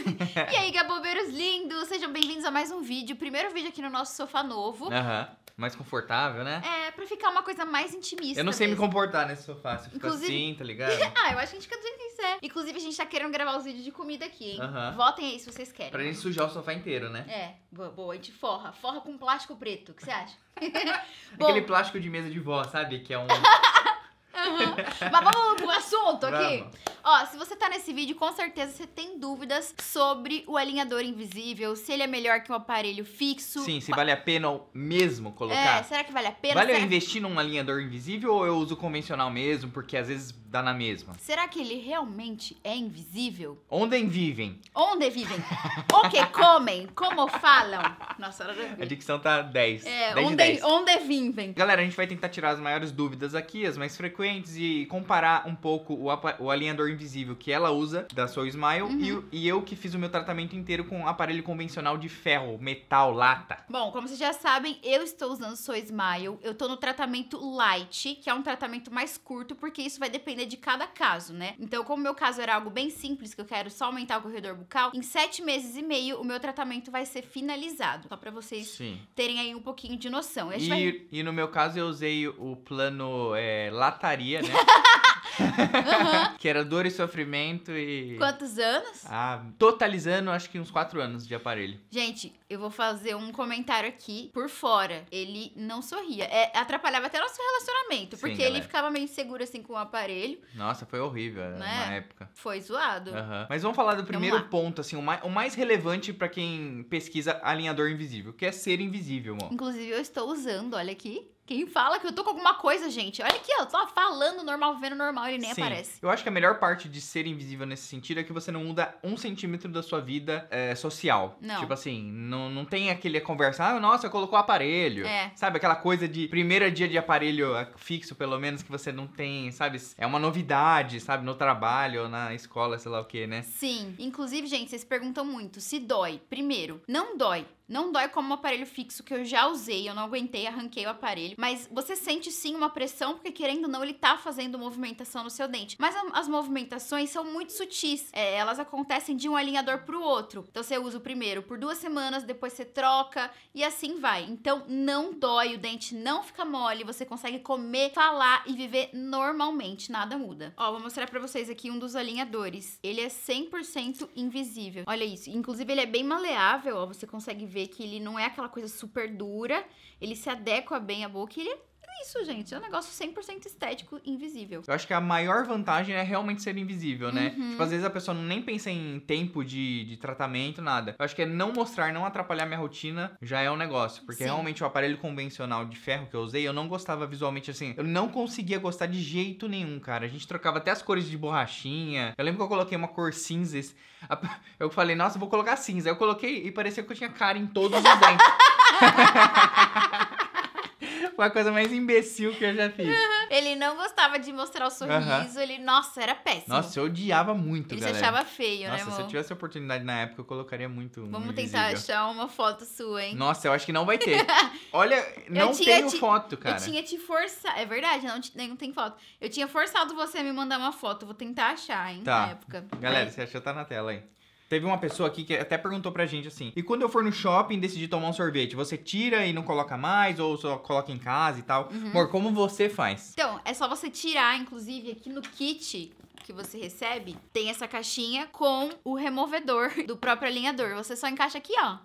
e aí, gabobeiros lindos! Sejam bem-vindos a mais um vídeo. Primeiro vídeo aqui no nosso sofá novo. Aham. Mais confortável, né? É, pra ficar uma coisa mais intimista. Eu não sei mesmo. me comportar nesse sofá. Se ficar assim, tá ligado? ah, eu acho que a gente fica do jeito que Inclusive, a gente tá querendo gravar os vídeos de comida aqui, hein? Aham. Votem aí se vocês querem. Pra gente sujar o sofá inteiro, né? É, boa, boa. A gente forra. Forra com plástico preto. O que você acha? Bom, Aquele plástico de mesa de vó, sabe? Que é um. Uhum. Mas vamos pro assunto aqui. Vamos. Ó, se você tá nesse vídeo, com certeza você tem dúvidas sobre o alinhador invisível, se ele é melhor que um aparelho fixo. Sim, se vale a pena mesmo colocar. É, será que vale a pena? Vale será... eu investir num alinhador invisível ou eu uso convencional mesmo, porque às vezes dá na mesma? Será que ele realmente é invisível? Onde vivem? Onde vivem? o que comem? Como falam? Nossa, a dicção tá 10. É, onde, 10. onde vivem? Galera, a gente vai tentar tirar as maiores dúvidas aqui, as mais frequentes e comparar um pouco o, o alinhador invisível que ela usa, da Soul Smile, uhum. e, e, eu que fiz o meu tratamento inteiro com um aparelho convencional de ferro, metal, lata. Bom, como vocês já sabem, eu estou usando Soul Smile. Eu tô no tratamento light, que é um tratamento mais curto, porque isso vai depender de cada caso, né? Então, como meu caso era algo bem simples, que eu quero só aumentar o corredor bucal, em sete meses e meio o meu tratamento vai ser finalizado. Só pra vocês Sim. terem aí um pouquinho de noção. E, vai... e no meu caso eu usei o plano é, lataria, né? Uhum. que era dor e sofrimento e. Quantos anos? Ah, totalizando acho que uns quatro anos de aparelho. Gente, eu vou fazer um comentário aqui por fora. Ele não sorria. É, atrapalhava até nosso relacionamento, porque ele ficava meio inseguro assim com o aparelho. Nossa, foi horrível né? na época. Foi zoado. Uhum. Mas vamos falar do primeiro ponto, assim, o mais, o mais relevante para quem pesquisa alinhador invisível, que é ser invisível, mano. Inclusive, eu estou usando, olha aqui. Quem fala que eu tô com alguma coisa, gente? Olha aqui, eu tô falando normal, vendo normal, ele nem Sim. aparece. Eu acho que a melhor parte de ser invisível nesse sentido é que você não muda um centímetro da sua vida é, social. Não. Tipo assim, não, não tem aquele conversa, ah, nossa, colocou aparelho. É. Sabe, aquela coisa de primeiro dia de aparelho eh, fixo, pelo menos, que você não tem, sabe? É uma novidade, sabe? No trabalho, ou na escola, sei lá o que, né? Sim. Inclusive, gente, vocês perguntam muito se dói. Primeiro, não dói. Não dói como um aparelho fixo que eu já usei, eu não aguentei, arranquei o aparelho. Mas você sente sim uma pressão, porque querendo ou não, ele tá fazendo movimentação no seu dente. Mas a, as movimentações são muito sutis. É, elas acontecem de um alinhador pro outro. Então você usa o primeiro por duas semanas, depois você troca e assim vai. Então não dói, o dente não fica mole, você consegue comer, falar e viver normalmente, nada muda. Ó, vou mostrar pra vocês aqui um dos alinhadores. Ele é 100% invisível. Olha isso. Inclusive ele é bem maleável, ó, você consegue ver vê que ele não é aquela coisa super dura, ele se adequa bem à boca e ele isso, gente. É um negócio 100% estético, invisível. Eu acho que a maior vantagem é realmente ser invisível, né? Uhum. Tipo, às vezes a pessoa nem pensa em tempo de, de tratamento, nada. Eu acho que é não mostrar, não atrapalhar minha rotina, já é um negócio. Porque Sim. realmente o aparelho convencional de ferro que eu usei, eu não gostava visualmente assim. Eu não conseguia gostar de jeito nenhum, cara. A gente trocava até as cores de borrachinha. Eu lembro que eu coloquei uma cor cinza. Eu falei, nossa, vou colocar cinza. Eu coloquei e parecia que eu tinha cara em todos os dentes. Foi a coisa mais imbecil que eu já fiz. Uhum. Ele não gostava de mostrar o sorriso, uhum. ele, nossa, era péssimo. Nossa, eu odiava muito, ele galera. Ele achava feio, nossa, né, Nossa, se eu tivesse oportunidade na época, eu colocaria muito. Vamos tentar achar uma foto sua, hein? Nossa, eu acho que não vai ter. Olha, não tenho te, foto, cara. Eu tinha te forçado. É verdade, não, te, não tem foto. Eu tinha forçado você a me mandar uma foto. Vou tentar achar, hein? Tá. Na época. Galera, se achou, tá na tela aí. Teve uma pessoa aqui que até perguntou pra gente assim: e quando eu for no shopping e decidir tomar um sorvete, você tira e não coloca mais? Ou só coloca em casa e tal? Uhum. Amor, como você faz? Então, é só você tirar, inclusive, aqui no kit que você recebe, tem essa caixinha com o removedor do próprio alinhador. Você só encaixa aqui, ó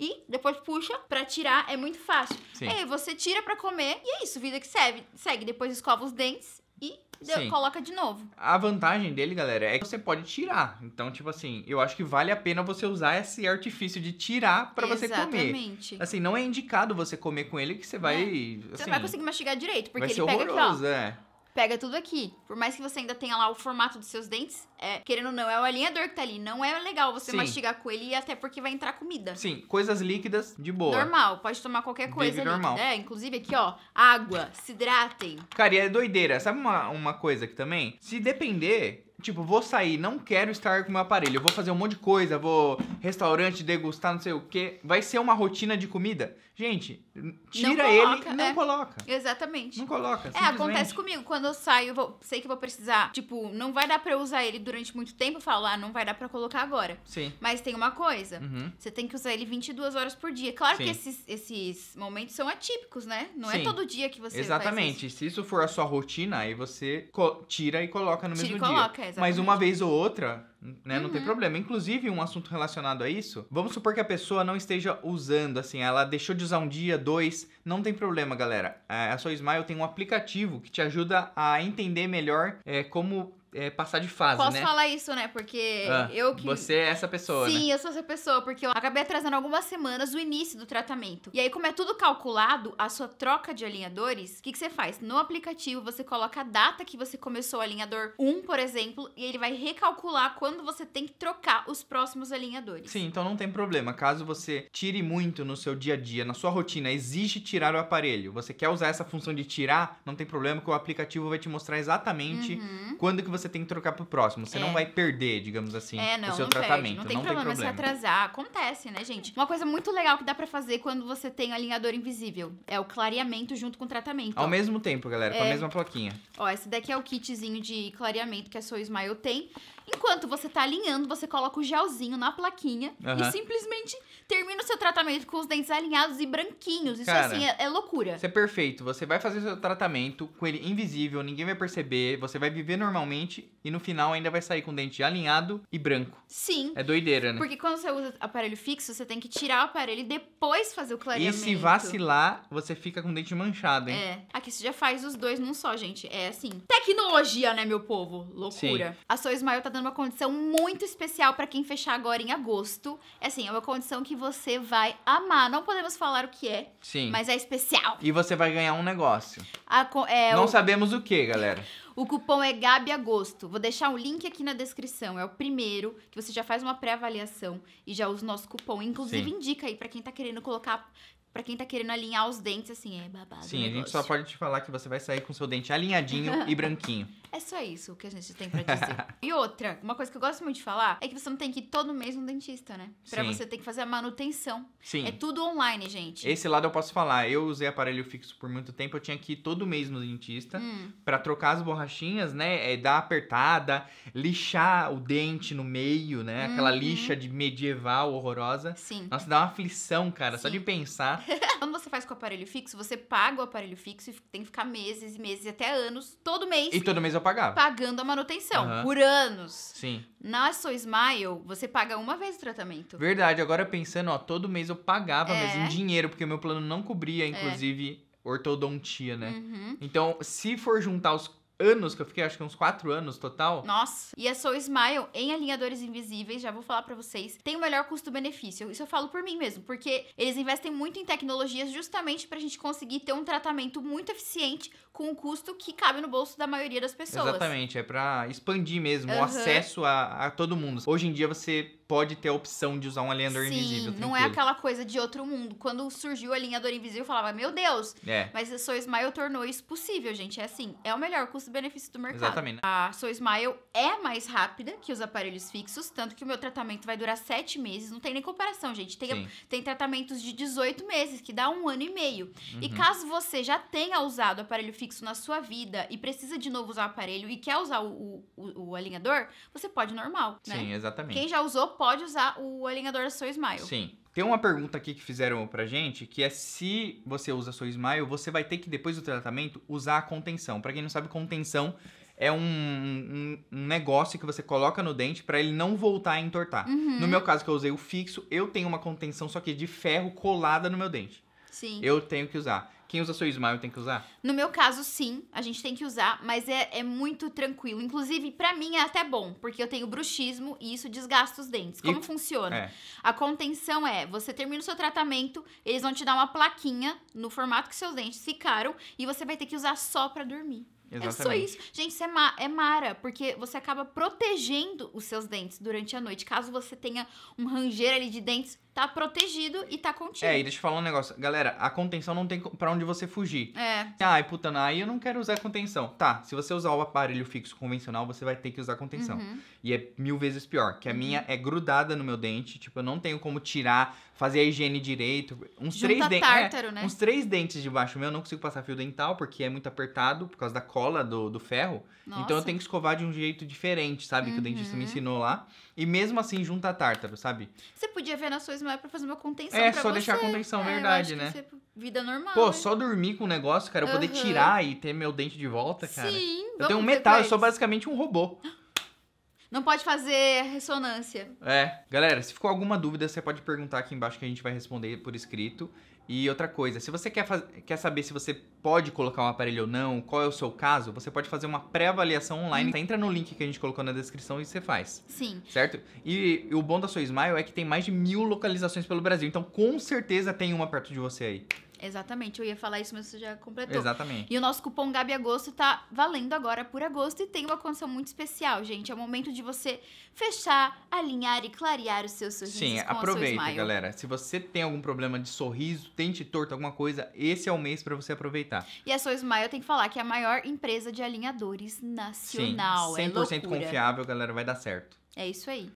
e depois puxa para tirar, é muito fácil. Sim. Aí você tira para comer e é isso, vida que serve. Segue, depois escova os dentes e Deu, Coloca de novo. A vantagem dele, galera, é que você pode tirar. Então, tipo assim, eu acho que vale a pena você usar esse artifício de tirar para você comer. Exatamente. Assim, não é indicado você comer com ele que você vai. É. Assim, você não assim, vai conseguir mastigar direito, porque ele pega aqui, ó. É pega tudo aqui. Por mais que você ainda tenha lá o formato dos seus dentes, é, querendo ou não, é o alinhador que tá ali. Não é legal você Sim. mastigar com ele, até porque vai entrar comida. Sim, coisas líquidas de boa. Normal, pode tomar qualquer coisa Baby normal. É, inclusive aqui, ó, água, se hidratem. Cara, e é doideira. Sabe uma, uma coisa aqui também? Se depender, Tipo, vou sair, não quero estar com o meu aparelho. Eu vou fazer um monte de coisa, vou restaurante, degustar, não sei o quê. Vai ser uma rotina de comida. Gente, tira não coloca, ele, não é. coloca. Exatamente. Não coloca. É, acontece comigo. Quando eu saio, vou, sei que vou precisar. Tipo, não vai dar pra eu usar ele durante muito tempo. Eu falo, ah, não vai dar pra colocar agora. Sim. Mas tem uma coisa: uhum. você tem que usar ele 22 horas por dia. Claro Sim. que esses, esses momentos são atípicos, né? Não é Sim. é todo dia que você Exatamente. Isso. Se isso for a sua rotina, aí você tira e coloca no tira mesmo e dia. Coloca, é exatamente. mas uma vez ou outra, né, uhum. não tem uhum. problema. Inclusive, um assunto relacionado a isso, vamos supor que a pessoa não esteja usando, assim, ela deixou de usar um dia, dois, não tem problema, galera. A é, é sua Smile tem um aplicativo que te ajuda a entender melhor é, como é, passar de fase, Posso né? Posso falar isso, né? Porque ah, eu que. Você é essa pessoa. Sim, né? eu sou essa pessoa, porque eu acabei atrasando algumas semanas o início do tratamento. E aí, como é tudo calculado, a sua troca de alinhadores, o que, que você faz? No aplicativo, você coloca a data que você começou o alinhador 1, por exemplo, e ele vai recalcular quando você tem que trocar os próximos alinhadores. Sim, então não tem problema. Caso você tire muito no seu dia a dia, na sua rotina, exige tirar o aparelho. Você quer usar essa função de tirar, não tem problema, que o aplicativo vai te mostrar exatamente uhum. quando que você você tem que trocar pro próximo. Você é. não vai perder, digamos assim, é, não, o seu não tratamento. Perde. Não tem não problema, tem problema se atrasar. Acontece, né, gente? Uma coisa muito legal que dá para fazer quando você tem alinhador invisível é o clareamento junto com o tratamento. Ao ó. mesmo tempo, galera, é. com a é. mesma plaquinha. Ó, esse daqui é o kitzinho de clareamento que a sua Smile tem. Enquanto você tá alinhando, você coloca o gelzinho na plaquinha uhum. e simplesmente termina o seu tratamento com os dentes alinhados e branquinhos. Isso, Cara, assim, é, é, loucura. Isso é perfeito. Você vai fazer o seu tratamento com ele invisível, ninguém vai perceber, você vai viver normalmente dente e no final ainda vai sair com o dente alinhado e branco. Sim. É doideira, né? Porque quando você usa aparelho fixo, você tem que tirar o aparelho e depois fazer o clareamento. E se vacilar, você fica com o dente manchado, hein? É. Aqui você já faz os dois num só, gente. É assim. Tecnologia, né, meu povo? Loucura. Sim. A sua Smile tá dando uma condição muito especial para quem fechar agora em agosto. É assim, é uma condição que você vai amar. Não podemos falar o que é, Sim. mas é especial. E você vai ganhar um negócio. A, é, Não o, sabemos o que, galera. O cupom é Gabi Agosto. Vou deixar o um link aqui na descrição. É o primeiro que você já faz uma pré-avaliação e já usa o nosso cupom. Inclusive, Sim. indica aí para quem tá querendo colocar Pra quem tá querendo alinhar os dentes, assim, é babado. Sim, a gente só pode te falar que você vai sair com seu dente alinhadinho e branquinho. É só isso que a gente tem pra dizer. e outra, uma coisa que eu gosto muito de falar é que você não tem que ir todo mês no dentista, né? Pra Sim. você ter que fazer a manutenção. Sim. É tudo online, gente. Esse lado eu posso falar. Eu usei aparelho fixo por muito tempo, eu tinha que ir todo mês no dentista hum. pra trocar as borrachinhas, né? É, dar apertada, lixar o dente no meio, né? Aquela uhum. lixa de medieval horrorosa. Sim. Nossa, dá uma aflição, cara, Sim. só de pensar Quando você faz com o aparelho fixo, você paga o aparelho fixo e tem que ficar meses e meses, até anos, todo mês. E todo mês eu pagava. Pagando a manutenção, uhum. por anos. Sim. Na sua Smile, você paga uma vez o tratamento. Verdade, agora pensando, ó, todo mês eu pagava, é. mas em dinheiro, porque o meu plano não cobria, é. inclusive, é. ortodontia, né? Uhum. Então, se for juntar os anos que eu fiquei, acho que uns quatro anos total. Nossa. E a é Soul Smile em alinhadores invisíveis, já vou falar para vocês, tem o melhor custo-benefício. Isso eu falo por mim mesmo, porque eles investem muito em tecnologias justamente pra gente conseguir ter um tratamento muito eficiente com um custo que cabe no bolso da maioria das pessoas. Exatamente, é para expandir mesmo uhum. o acesso a, a todo mundo. Hoje em dia você pode ter a opção de usar um alinhador Sim, invisível. Tranquilo. Não é aquela coisa de outro mundo. Quando surgiu o alinhador invisível, eu falava, meu Deus! É. Mas a SoSmile tornou isso possível, gente. É assim, é o melhor custo-benefício do mercado. Exatamente. A SoSmile é mais rápida que os aparelhos fixos, tanto que o meu tratamento vai durar sete meses. Não tem nem comparação, gente. Tem, tem tratamentos de 18 meses, que dá um ano e meio. Uhum. E caso você já tenha usado aparelho fixo na sua vida e precisa de novo usar o aparelho e quer usar o, o, o, o alinhador, você pode normal, né? Sim, exatamente. Quem já usou, pode usar o alinhador da sua Smile. Sim. Tem uma pergunta aqui que fizeram pra gente, que é se você usa sua Smile, você vai ter que, depois do tratamento, usar a contenção. Pra quem não sabe, contenção é um, um, um negócio que você coloca no dente para ele não voltar a entortar. Uhum. No meu caso, que eu usei o fixo, eu tenho uma contenção, só que de ferro colada no meu dente. Sim. Eu tenho que usar. Quem usa seu smile tem que usar? No meu caso, sim, a gente tem que usar, mas é, é muito tranquilo. Inclusive, para mim é até bom, porque eu tenho bruxismo e isso desgasta os dentes. Como e... funciona? É. A contenção é: você termina o seu tratamento, eles vão te dar uma plaquinha no formato que seus dentes ficaram e você vai ter que usar só para dormir. Exatamente. É só isso. Gente, isso é, ma é mara, porque você acaba protegendo os seus dentes durante a noite. Caso você tenha um ranger ali de dentes tá protegido e tá contido. É, e deixa eu falar um negócio. Galera, a contenção não tem para onde você fugir. É. Ai, puta, aí eu não quero usar contenção. Tá, se você usar o aparelho fixo convencional, você vai ter que usar contenção. Uhum. E é mil vezes pior, que a uhum. minha é grudada no meu dente, tipo, eu não tenho como tirar, fazer a higiene direito. Uns Junta três dentes. É, né? Uns três dentes debaixo meu, eu não consigo passar fio dental, porque é muito apertado por causa da cola do, do ferro. Nossa. Então eu tenho que escovar de um jeito diferente, sabe? Uhum. Que o dentista me uhum. ensinou lá. E mesmo assim junta tártaro, sabe? Você podia ver na sua Ismael pra fazer uma contenção. É, só você. deixar a contenção, é, verdade, né? É vida normal. Pô, né? só dormir com o negócio, cara, eu uhum. poder tirar e ter meu dente de volta, cara. Sim, Eu tenho um metal, eu sou basicamente um robô. Não pode fazer ressonância. É. Galera, se ficou alguma dúvida, você pode perguntar aqui embaixo que a gente vai responder por escrito. E outra coisa, se você quer, quer saber se você pode colocar um aparelho ou não, qual é o seu caso, você pode fazer uma pré-avaliação online. Você hum. entra no link que a gente colocou na descrição e você faz. Sim. Certo? E, e o bom da sua Smile é que tem mais de mil localizações pelo Brasil. Então, com certeza tem uma perto de você aí. Exatamente, eu ia falar isso, mas você já completou. Exatamente. E o nosso cupom Gabi Agosto tá valendo agora por agosto e tem uma condição muito especial, gente. É o momento de você fechar, alinhar e clarear os seus sorrisos. Sim, aproveita, galera. Se você tem algum problema de sorriso, tente torto, alguma coisa, esse é o mês para você aproveitar. E a sua Smile tem que falar que é a maior empresa de alinhadores nacional. Sim, 100% é confiável, galera, vai dar certo. É isso aí.